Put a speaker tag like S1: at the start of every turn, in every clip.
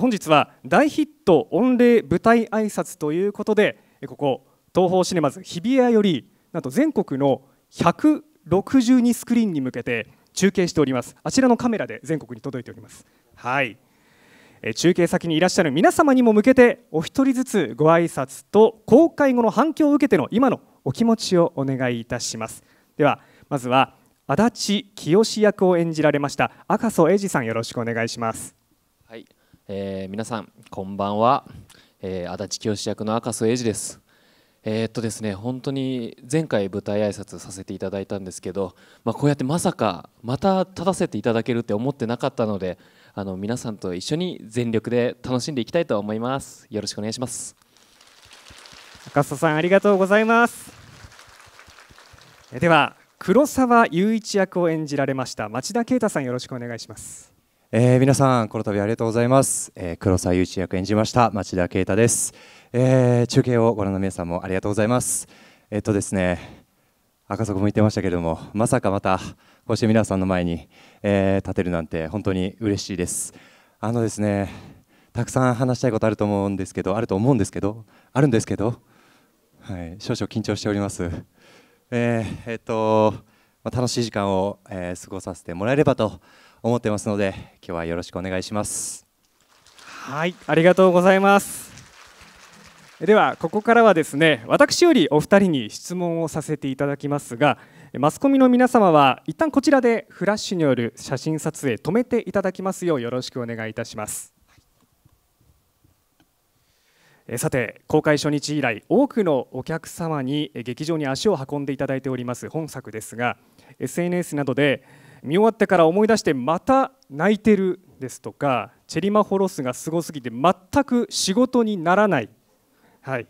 S1: 本日は大ヒット御礼舞台挨拶ということでここ東宝シネマズ日比谷よりなんと全国の162スクリーンに向けて中継しておりますあちらのカメラで全国に届いておりますはい中継先にいらっしゃる皆様にも向けてお一人ずつご挨拶と公開後の反響を受けての今のお気持ちをお願いいたしますではまずは足立清役を演じられました赤楚英二さんよろしくお願いしますはいえー、皆さんこんばんは、えー、足立清役の赤楚英二です
S2: えー、っとですね本当に前回舞台挨拶させていただいたんですけど、まあ、こうやってまさかまた立たせていただけるって思ってなかったのであの皆さんと一緒に全力で楽しんでいきたいと思いますよろしくお願いします赤楚さ
S1: んありがとうございますでは黒沢雄一役を演じられました町田啓太さんよろしくお願いします
S3: えー、皆さんこの度ありがとうございます、えー、黒沢雄一役演じました町田啓太です、えー、中継をご覧の皆さんもありがとうございますえっとですね赤底も言ってましたけれどもまさかまたこうして皆さんの前に、えー、立てるなんて本当に嬉しいですあのですねたくさん話したいことあると思うんですけどあると思うんですけどあるんですけどはい少々緊張しておりますえー、えっと、まあ、楽しい時間を、え過ごさせてもらえればと思ってますので今日はよろしくお願いしますはいありがとうございますではここからはですね
S1: 私よりお二人に質問をさせていただきますがマスコミの皆様は一旦こちらでフラッシュによる写真撮影止めていただきますようよろしくお願いいたしますさて公開初日以来多くのお客様に劇場に足を運んでいただいております本作ですが SNS などで見終わってから思い出してまた泣いてるですとかチェリマホロスがすごすぎて全く仕事にならない、はい、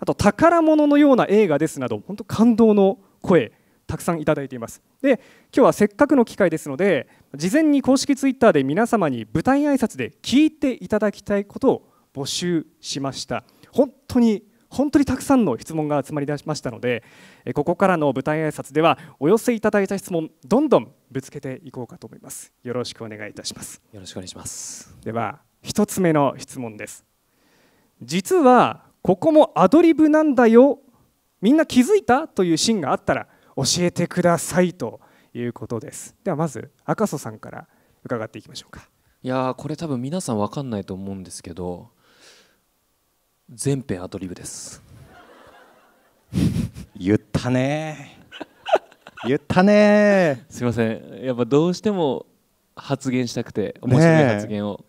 S1: あと宝物のような映画ですなど本当感動の声たくさんいただいていますで今日はせっかくの機会ですので事前に公式ツイッターで皆様に舞台挨拶で聞いていただきたいことを募集しました本当に本当にたくさんの質問が集まりだしましたのでここからの舞台挨拶ではお寄せいただいた質問どんどんぶつけていこうかと思いますよろしくお願いいたしますよろしくお願いしますでは1つ目の質問です実はここもアドリブなんだよみんな気づいたというシーンがあったら教えてくださいということですではまず赤楚さんから伺っていきましょうか
S2: いやーこれ多分皆さん分かんないと思うんですけど全編アドリブです言ったね言ったねすいませんやっぱどうしても発言したくて面白い発言を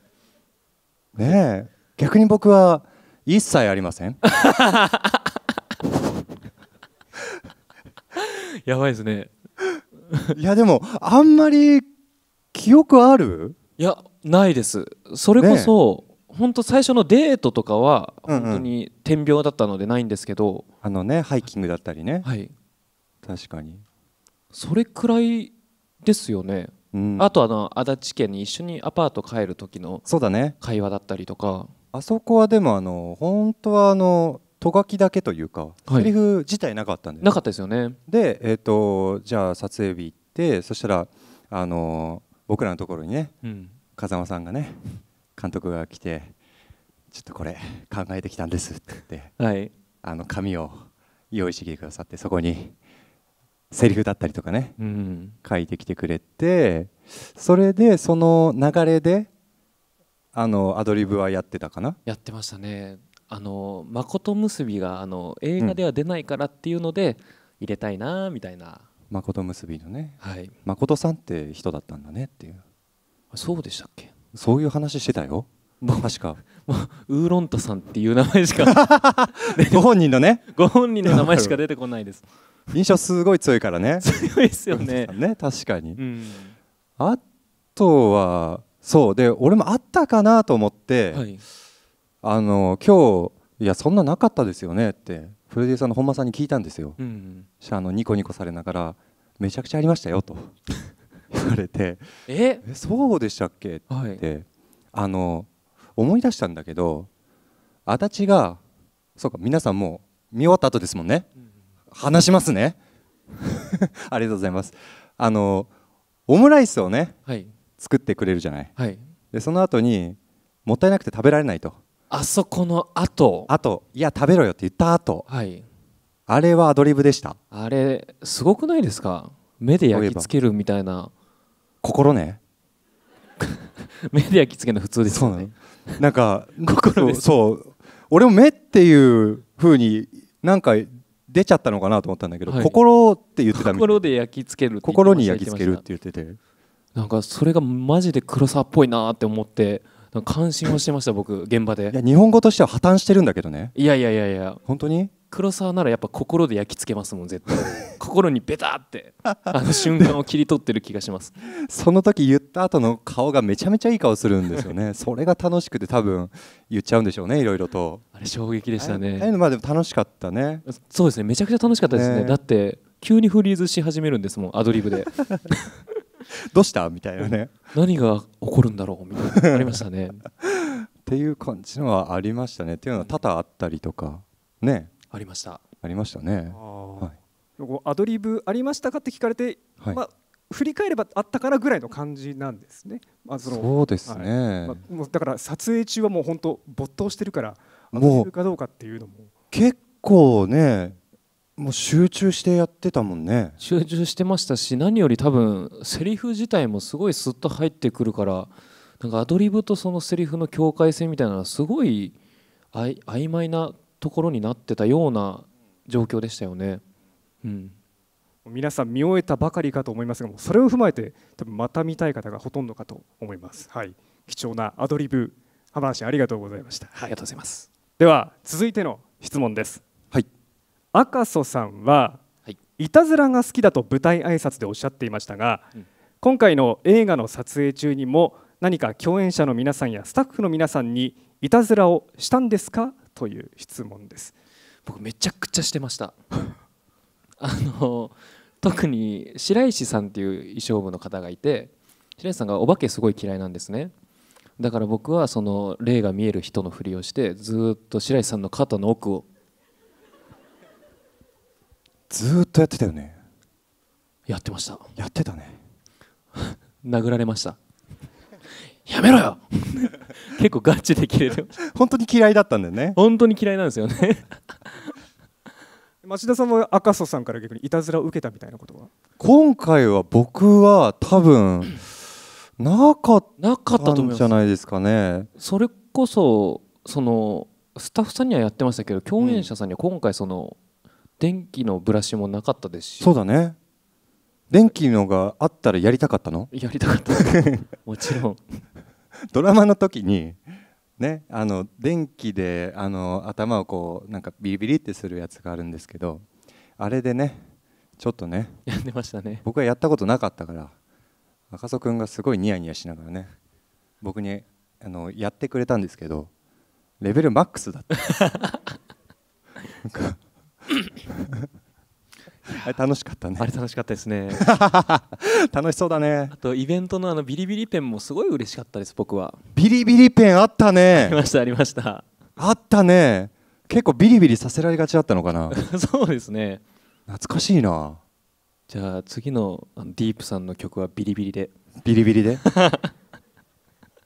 S3: ねえ逆に僕は一切ありません やばいですねいやでもあんまり記憶ある
S2: いやないです
S3: それこそ、
S2: ね、本当最初のデートとかは本当に点描だったのでないんですけど、うんうん、あのねハイキングだったりねはい確かにそれくらいですよね、うん、あとあの足立家に一緒にアパート帰る時の
S3: 会話だったりとか、ね、あそこはでもあの本当はあのとがきだけというか、はい、セリフ自体なかったんですなかったですよねで、えーと、とじゃあ撮影日行ってそしたらあの僕らのところにね、うん、風間さんがね監督が来てちょっとこれ考えてきたんですって言って、はい、あの紙を用意してきてくださってそこにセリフだったりとかね、うん、書いてきてくれてそれでその流れであのアドリブはやってたかなやってましたねあの誠結びがあの
S2: 映画では出ないからっていうので、入れたいなみたいな
S3: 誠結びのね、はい、誠さんって人だったんだねっていうそうでしたっけそういう話してたよ確かも
S2: うウーロンタさんっ
S3: ていう名前しか ご本人のねご本人の名前しか出てこないです印象すごい強いからね強いですよねね確かに、うん、あとはそうで俺もあったかなと思って、はい、あの今日いやそんななかったですよねってプロデューサーの本間さんに聞いたんですよ、うんうん、あのニコニコされながらめちゃくちゃありましたよと言われてええそうでしたっけって、はい、あの思い出したんだけど足立がそうか皆さんもう見終わった後ですもんね、うん、話しますね ありがとうございますあのオムライスをね、はい、作ってくれるじゃない、はい、でその後にもったいなくて食べられないとあそこの後後いや食べろよって言った後、はい、あれはアドリブでしたあれすごくないですか目で焼き付けるみたいな心ね 目で焼き付けの普通ですよねなんか 心そう俺も目っていうふうになんか出ちゃったのかなと思ったんだけど、はい、心って言ってたみたい心で焼き付ける心に焼き付けるって言ってて
S2: なんかそれがマジで黒沢っぽいなって思って感心をしてました僕現場でいや
S3: 日本語としては破綻してるんだけどね
S2: いやいやいやいや本当に黒沢ならやっぱ心で焼き付けますもん絶対心にベタってあの瞬間を切り
S3: 取ってる気がしますその時言った後の顔がめちゃめちゃいい顔するんですよね それが楽しくて多分言っちゃうんでしょうねいろいろとあれ衝撃でしたねまあでも楽しかったねそうですねめちゃくちゃ楽しかったですね、ね、だって急にフリーズし始めるんですもんアドリブで どうしたみたいなね何が起こるんだろうみたいなありましたね っていう感じのはありましたねっていうのは多々あったりとかねありましたありましたね、は
S1: い、アドリブありましたかって聞かれて、はい、まあ振り返ればあったからぐらいの感じなんですね。まあ、そのそうですね、はいまあ、もうだから撮影中はもう本当没頭してるからもうかどうかっていうのも
S3: 結構ねもう集中してやってたもんね集中してましたし何より多
S2: 分セリフ自体もすごいスッと入ってくるからなんかアドリブとそのセリフの境界線みたいなのはすごいあい曖昧なところになってたような状況でしたよね。うん、
S1: 皆さん見終えたばかりかと思いますがそれを踏まえて多分また見たい方がほとんどかと思います。はい、貴重なアドリブ浜橋ありがとうございました、ありがとうございますでは続いての質問です。はい、赤楚さんは、はい、いたずらが好きだと舞台挨拶でおっしゃっていましたが、うん、今回の映画の撮影中にも何か共演者の皆さんやスタッフの皆さんにいたずらをしたんですかという質問です僕めちゃくちゃしてました あの特に白石さんっていう
S2: 衣装部の方がいて白石さんがお化けすごい嫌いなんですねだから僕はその霊が見える人のふりをしてずっと白石さんの肩の奥を
S3: ずっとやってたよねやってましたやってた
S2: ね 殴られましたやめろよ 結
S3: 構ガチで切れる本当に嫌いだったんだよね本当に嫌いなんですよね
S1: 町 田さんは赤楚さんから逆にいたずらを受けたみたいなことは
S3: 今回は僕は多分なかったんじゃないですかね
S2: それこそそのスタッフさんにはやってましたけど共演者さんには今回その
S3: 電気のブラシもなかったですし、うん、そうだね電気のがあったらやりたかったのやりたかった もちろん ドラマの時にねあの電気であの頭をこうなんかビリビリってするやつがあるんですけどあれでねちょっとねやってましたね僕はやったことなかったから赤楚君がすごいニヤニヤしながらね僕にあのやってくれたんですけどレベルマックスだった なんか楽しかったねあれ楽しかったですね 楽しそうだね
S2: あとイベントのあのビリビリペンもすごい嬉しかったです僕は
S3: ビリビリペンあったねあり
S2: ましたありました
S3: あったね結構ビリビリさせられがちだったのかな
S2: そうですね
S3: 懐かしいなじゃあ次のディープさんの曲はビリビリでビリビリで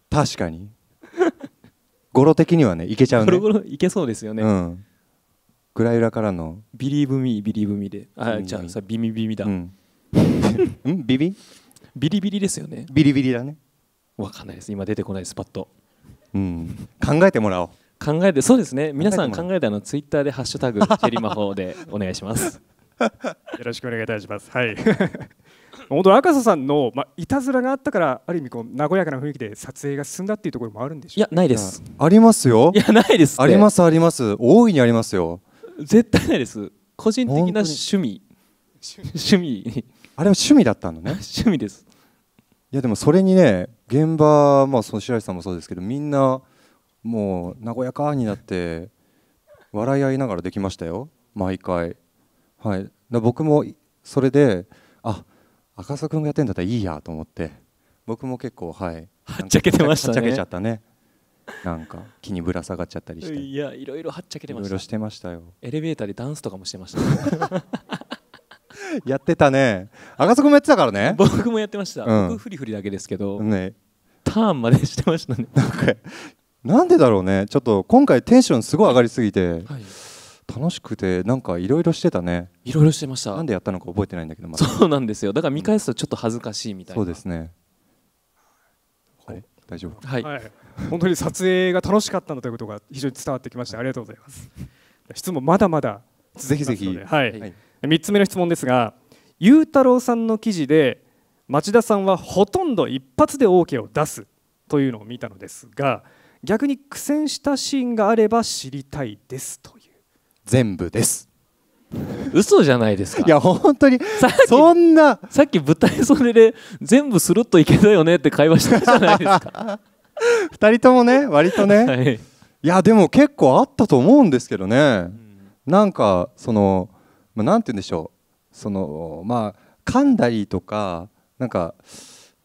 S3: 確かに語呂的にはねいけちゃうねゴロゴロいけそうですよね、うんグらユらから
S2: のビリーブミービリーブミーであじゃあさビミビミだ、うん、んビビビリビリですよねビリビリだねわかんないです今出てこないですパッと、うん、考えてもらおう考えてそうですね皆さん考えたのツイッターでハッシュタグチェリ魔法
S1: で お願いしますよろしくお願いいたしますはい 本当赤楚さんの、まあ、いたずらがあったからある意味こう和やかな雰囲気で撮影が進んだっていうところもあるんでしょういやないです
S3: ありますよいやないですありますあります大いにありますよ絶対ないです個人的な趣味趣味あれは趣味だったのね 趣味ですいやでもそれにね現場まあその白石さんもそうですけどみんなもう和やかになって笑い合いながらできましたよ毎回はい僕もそれであ赤楚君がやってんだったらいいやと思って僕も結構はいはっちゃけてましたねはっちゃけちゃったねなんか気にぶら下がっちゃったりしていやいろいろはっちゃけてましたいろいろしてましたよ
S2: エレベーターでダンス
S3: とかもしてました やってたね赤楚君もやってたからね僕もやってました、うん、僕フリフリだけですけど、ね、ターンまでしてましたねなんかなんでだろうねちょっと今回テンションすごい上がりすぎて、はい楽しくてなんかいろいろしてたねいろいろしてましたなんでやったのか覚えてないんだけど、ま、そうなんですよだから見返すとちょっと恥ずかしいみたいな、うん、そうですね大丈夫はい、は
S1: い、本当に撮影が楽しかったんだということが非常に伝わってきましてありがとうございます質問まだまだぜひぜひ、はい、はい、3つ目の質問ですが裕太郎さんの記事で町田さんはほとんど一発で OK を出すというのを見たのですが逆に苦戦したシーンがあれば知りたいですという
S3: 全部です嘘じゃないですかいや
S1: 本当にそんなさっき舞台袖
S2: で
S3: 全部スルッといけたよねって会話したじゃないですか2人ともね割とね、はい、いやでも結構あったと思うんですけどね、うん、なんかその、まあ、て言うんでしょうそのまあ噛んだりとかなんか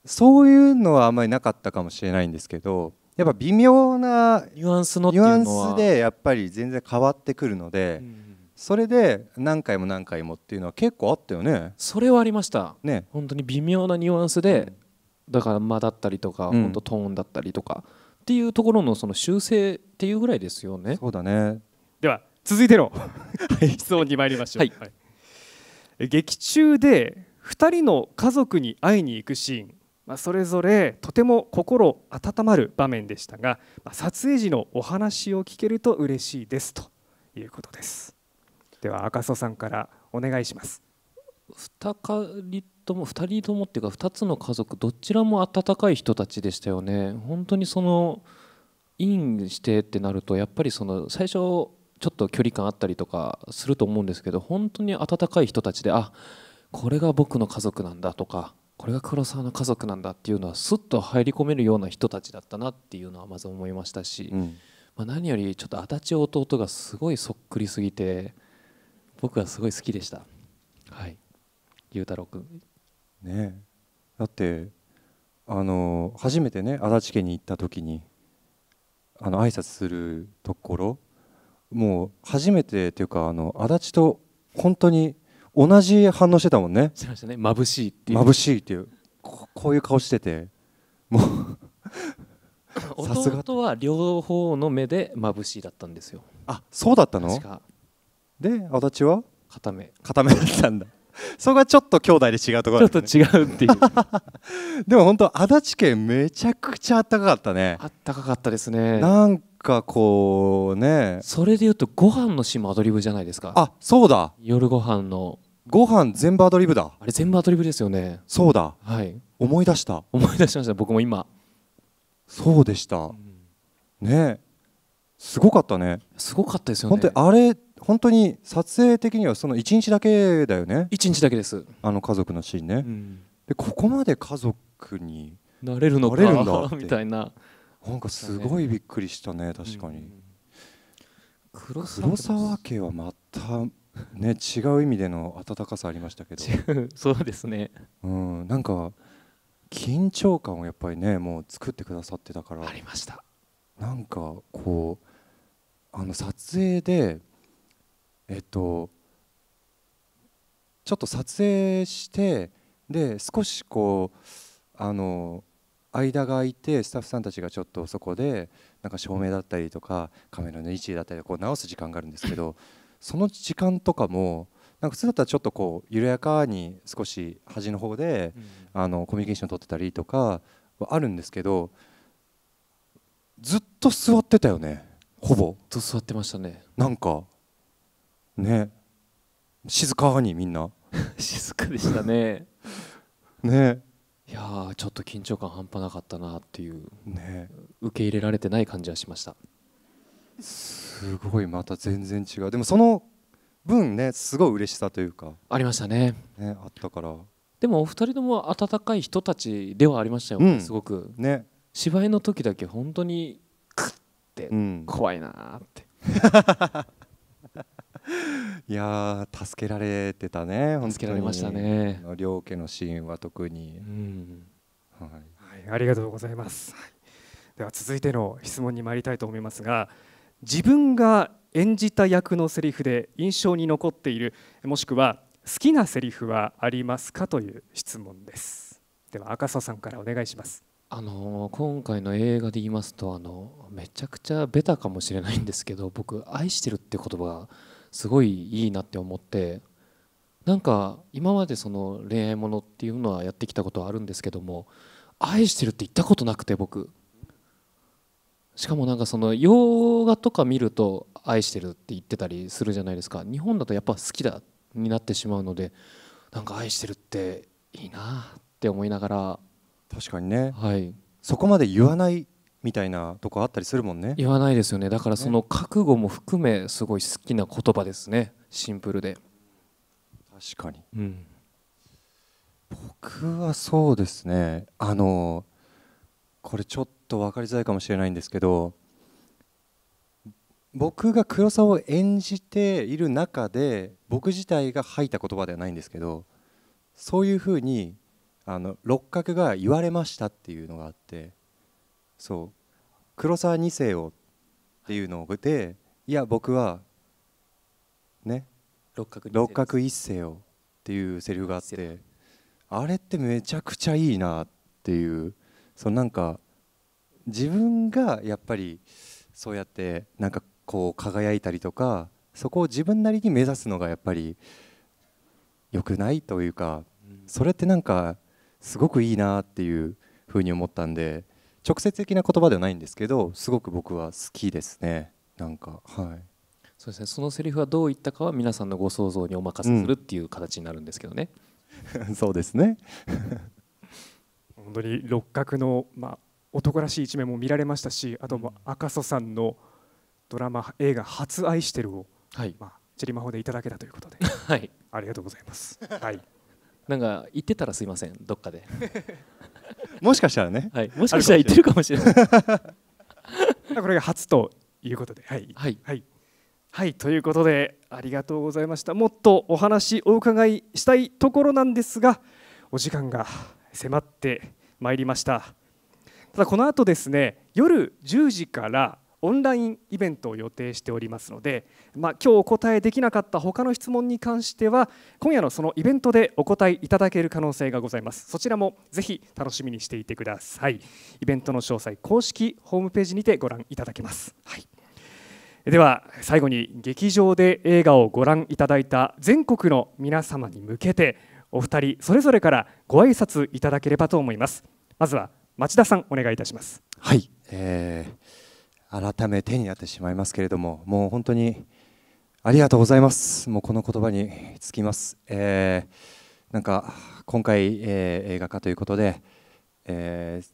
S3: そういうのはあんまりなかったかもしれないんですけどやっぱ微妙なニュアンスのニュアンスでやっぱり全然変わってくるので、うん、それで何回も何回もっていうのは結構あったよねそれはありました、ね、本当に微妙な
S2: ニュアンスで、うんだから間だったりとか、うん、本当トーンだったりとかっていうところの
S1: その修正っていうぐらいですよね。そうだねでは続いての 質問に参りましょう。はい、はい、劇中で2人の家族に会いに行くシーン、まあ、それぞれとても心温まる場面でしたが、まあ、撮影時のお話を聞けると嬉しいですということです。では赤楚さんからお願いします。2人とも2人ともっていうか
S2: 2つの家族どちらも温かい人たちでしたよね本当にそのインしてってなるとやっぱりその最初ちょっと距離感あったりとかすると思うんですけど本当に温かい人たちであこれが僕の家族なんだとかこれが黒沢の家族なんだっていうのはすっと入り込めるような人たちだったなっていうのはまず思いましたし、うん、まあ、何よりちょっと足立弟がすごいそっくりすぎて僕はすごい好きでした。裕太郎君。
S3: ねだってあの初めてね足立家に行った時にあの挨拶するところもう初めてっていうかあの足立と本当に同じ反応してたもんね。そうしたね眩しいっていう眩しいっていうここういう顔しててもう 弟は
S2: 両方の目で眩しいだったんですよ
S3: あそうだったので足立は片目片目だったんだ そこはちょっと兄弟で違うところ、ね、ちょっと違うっていうでも本当足立県めちゃくちゃあったかかったねあったかかったですねなんかこうねそれでいうとご飯のシーンもアドリブじゃないですかあそうだ夜ご飯のご飯全部アドリブだあれ全部アドリブですよねそうだはい思い出した思い出しました僕も今そうでした、うん、ねすごかったねすごかったですよね本当にあれ本当に撮影的にはその1日だけだよね1日だけですあの家族のシーンね、うん、でここまで家族になれるのかなれるんだ みたいななんかすごいびっくりしたね確かに、うん、黒沢家はまたね違う意味での温かさありましたけど そうですねうんなんか緊張感をやっぱりねもう作ってくださってたからありましたなんかこうあの撮影でえっとちょっと撮影してで少しこうあの間が空いてスタッフさんたちがちょっとそこでなんか照明だったりとかカメラの位置だったりこう直す時間があるんですけど その時間とかもなんか普通だったらちょっとこう緩やかに少し端の方で、あのコミュニケーション取ってたりとかはあるんですけどずっと座ってたよねほぼずっと座ってましたねなんかね静かにみんな 静かでしたね ね
S2: いやちょっと緊張感半端なかったなっていうね受け入れられてない感じは
S3: しましたすごいまた全然違うでもその分ねすごい嬉しさというかありましたねねあったから
S2: でもお二人とも温かい人たちではありましたよ、うん、すごくね芝居の時だけ本当にク
S3: ッて怖いなって、うん、いや助けられてたね助けられましたね両家のシーンは特に、うん、はい、はい、ありがとうございます、はい、では続いての質問に参
S1: りたいと思いますが自分が演じた役のセリフで印象に残っているもしくは好きなセリフはありますかという質問ですでは赤楚さんからお願いします
S2: あの今回の映画で言いますとあのめちゃくちゃベタかもしれないんですけど僕「愛してる」って言葉がすごいいいなって思ってなんか今までその恋愛ものっていうのはやってきたことはあるんですけども愛してるって言ったことなくて僕しかもなんかその洋画とか見ると愛してるって言ってたりするじゃないですか日本だとやっぱ好きだになってしまうのでなんか愛してるっていいなって思いながら確かにね、はい、そこまで言わないみたいなとこあったりするもんね言わないですよねだからその覚悟も含めすごい好きな言葉ですねシンプルで確かに、うん、
S3: 僕はそうですねあのこれちょっと分かりづらいかもしれないんですけど僕が黒沢を演じている中で僕自体が吐いた言葉ではないんですけどそういうふうにあの六角が言われましたっていうのがあってそう黒沢二世をっていうのをでいや僕はね六角六角一世をっていうセリフがあってあれってめちゃくちゃいいなっていうそなんか自分がやっぱりそうやってなんかこう輝いたりとかそこを自分なりに目指すのがやっぱり良くないというかそれってなんかすごくいいなっていうふうに思ったんで。直接的な言葉ではないんですけどすごく僕は好きですねなんかはいそうですねそのセリフはどういったかは皆さんのご
S1: 想像にお任せするっていう形になるんですけどね、うん、そうですね 本当に六角の、まあ、男らしい一面も見られましたしあとも赤楚さんのドラマ映画「初愛してるを」はいまあ、チェリーマホでいただけたということで、はい、ありがとうございます。はい、なんか言ってたらすいませんどっかで
S3: もしかしたらね、はい、もしかしたら言ってるかもしれない
S1: これが初ということではい、はい、はいはい、ということでありがとうございましたもっとお話をお伺いしたいところなんですがお時間が迫ってまいりましたただこの後ですね夜10時からオンラインイベントを予定しておりますので、まあ、今日お答えできなかった他の質問に関しては今夜のそのイベントでお答えいただける可能性がございますそちらもぜひ楽しみにしていてくださいイベントの詳細公式ホームページにてご覧いただけます、はい、では最後に劇場で映画をご覧いただいた全国の皆様に向けてお二人それぞれからご挨拶いただければと思いますまずは町田さんお願いいたします
S3: はい、えー改めてになってしまいますけれども、もう本当にありがとうございます、もうこの言葉に尽きます。えー、なんか今回、えー、映画化ということで、えー、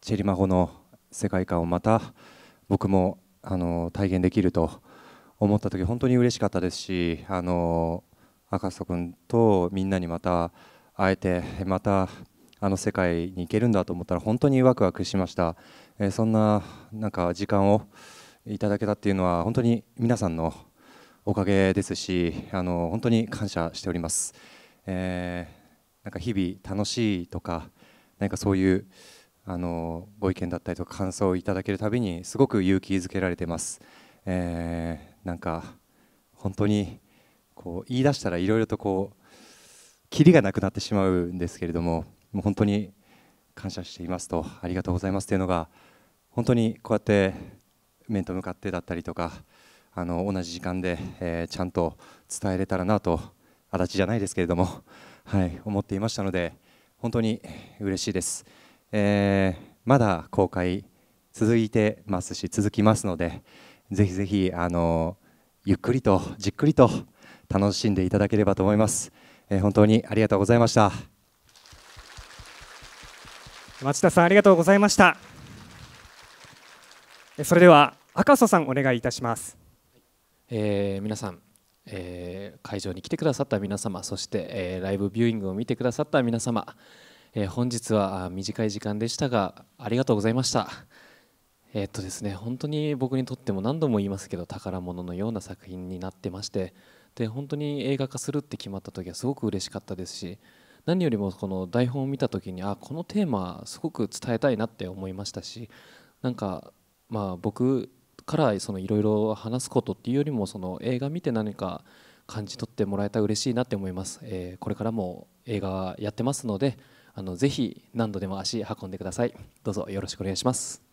S3: チェリマホの世界観をまた僕もあの体現できると思った時本当に嬉しかったですしあの赤楚君とみんなにまた会えてまたあの世界に行けるんだと思ったら本当にワクワクしました。えそんななんか時間をいただけたっていうのは本当に皆さんのおかげですしあの本当に感謝しております、えー、なんか日々楽しいとか何かそういうあのご意見だったりとか感想をいただけるたびにすごく勇気づけられてます、えー、なんか本当にこう言い出したらいろいろとこうキリがなくなってしまうんですけれどももう本当に感謝していますとありがとうございますというのが本当にこうやって面と向かってだったりとかあの同じ時間で、えー、ちゃんと伝えれたらなと足立じゃないですけれども、はい、思っていましたので本当に嬉しいです、えー、まだ公開続いてますし続きますのでぜひぜひあのゆっくりとじっくりと楽しんでいただければと思います、えー、本当にありがとうございました
S1: 町田さんありがとうございましたそれでは赤楚さんお願いいたします、
S2: えー、皆さん、えー、会場に来てくださった皆様そして、えー、ライブビューイングを見てくださった皆様、えー、本日は短い時間でしたがありがとうございましたえっとですね本当に僕にとっても何度も言いますけど宝物のような作品になってましてで本当に映画化するって決まった時はすごく嬉しかったですし何よりもこの台本を見た時にあこのテーマすごく伝えたいなって思いましたしなんかまあ僕からいろいろ話すことっていうよりもその映画見て何か感じ取ってもらえたら嬉しいなって思います、えー、これからも映画やってますのであのぜひ何度でも足運んでくださいどうぞよろしくお願いします